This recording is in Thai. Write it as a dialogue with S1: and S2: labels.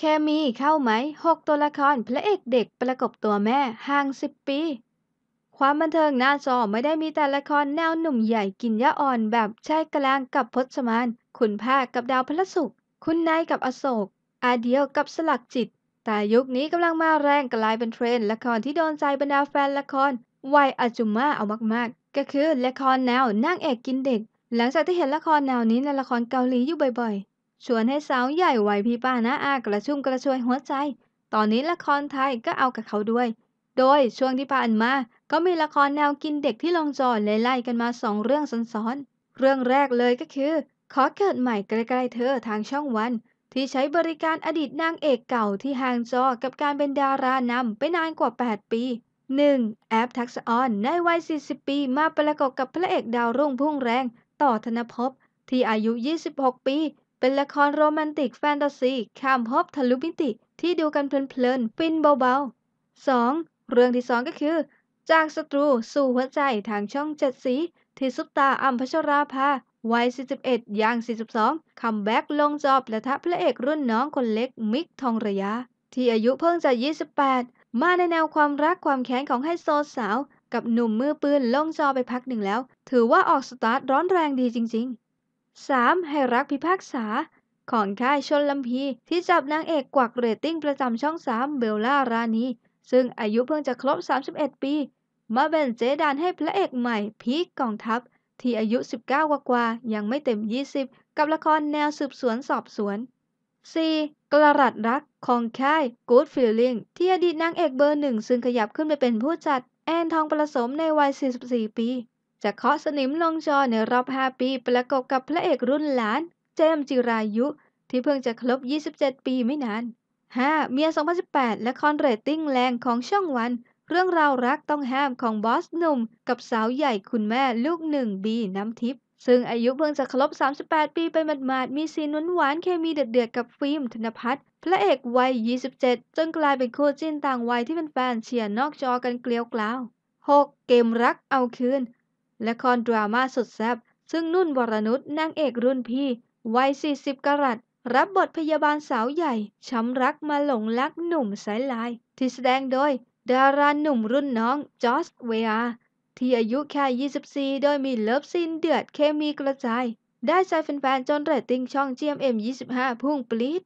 S1: เคมีเข้าไหมหกตัวละครพระเอกเด็กประกบตัวแม่ห่างสิบปี ความบันเทิงหน้าจอไม่ได้มีแต่ละครแนวหนุ่มใหญ่กินยาอ่อนแบบชายกลางกับพศมานคุณภาคกับดาวพระศุกร์คุณนายกับอโศกอาเดียวกับสลักจิต แต่ยุคนี้กำลังมาแรงกลายเป็นเทรนด์ละครที่โดนใจบรรดาแฟนละคร วัยอาจุมาเอามากๆ ก็คือละครแนวนางเอกกินเด็กหลังจากที่เห็นละครแนวนี้ในละครเกาหลีอยู่บ่อยชวนให้สาวใหญ่วพี่ป้านะอากระชุ่มกระชวยหัวใจ ตอนนี้ละครไทยก็เอากับเขาด้วย โดยช่วงที่ผ่านมา ก็มีละครแนวกินเด็กที่ลงจอไล่ๆกันมาสองเรื่องซ้อนๆเรื่องแรกเลยก็คือ ขอเกิดใหม่ใกล้ๆเธอทางช่องวัน ที่ใช้บริการอดีตนางเอกเก่าที่ห่างจอกับการเป็นดารานำไปนานกว่า 8 ปี 1. แอปทักษออนในวัย40ปี มาประกบกับพระเอกดาวรุ่งพุ่งแรงต่อธนภพที่อายุ 26 ปีเป็นละครโรแมนติกแฟนตาซีข้ามภพทะลุมิติที่ดูกันเพลินๆฟินเบาๆ 2. เรื่องที่ 2 ก็คือ จากศัตรูสู่หัวใจทางช่องเจ็ดสี ที่ซุปตาอัมพชราภาวัย41ย่าง 42คัมแบ็กลงจอบและทะพระเอกรุ่นน้องคนเล็กมิกทองระยะ ที่อายุเพิ่งจะ 28 มาในแนวความรักความแค้นของไฮโซสาวกับหนุ่มมือปืนลงจอไปพักหนึ่งแล้ว ถือว่าออกสตาร์ทร้อนแรงดีจริง ๆ 3. ให้รักพิพากษาของค่ายชนลำพีที่จับนางเอกกวักเรตติ้งประจำช่อง 3 เบลล่ารานีซึ่งอายุเพิ่งจะครบ 31 ปี มาเป็นเจดานให้พระเอกใหม่พีกกองทัพ ที่อายุ 19 กว่ากว่ายังไม่เต็ม 20 กับละครแนวสืบสวนสอบสวน 4. กระรัดรัก ของค่าย Good Feeling ที่อดีตนางเอกเบอร์หนึ่งซึ่งขยับขึ้นไปเป็นผู้จัดแอนทองประสมในวัย44ปีจะเคาะสนิมลงจอในรอบ5 ปี ประกบกับพระเอกรุ่นหลาน เจมจิรายุ ที่เพิ่งจะครบ27 ปีไม่นาน 5. เมีย2018และคอนเรตติ้งแรงของช่องวัน เรื่องราวรักต้องห้ามของบอสหนุ่ม กับสาวใหญ่คุณแม่ลูกหนึ่งบีน้ำทิพย์ซึ่งอายุเพิ่งจะครบ38 ปีไปหมาดๆ มีซีนวหวานเคมีเดือดๆกับฟิล์มธนพัฒน์พระเอกวัย27จนกลายเป็นคู่จิ้นต่างวัยที่เป็นแฟนเชียร์นอกจอกันเกลียวกล้าว 6. เกมรักเอาคืนละครดราม่าสุดแซ่บ ซึ่งนุ่นวรนุชนางเอกรุ่นพี่วัย 40 กรัตรับบทพยาบาลสาวใหญ่ช้ำรักมาหลงรักหนุ่มสายลาย ที่แสดงโดย ดาราหนุ่มรุ่นน้องจอสเวียที่อายุแค่ 24 โดยมีเลิฟซีนเดือดเคมีกระจาย ได้ใจแฟนๆ จนเรตติ้งช่อง GMM25 พุ่งปลีด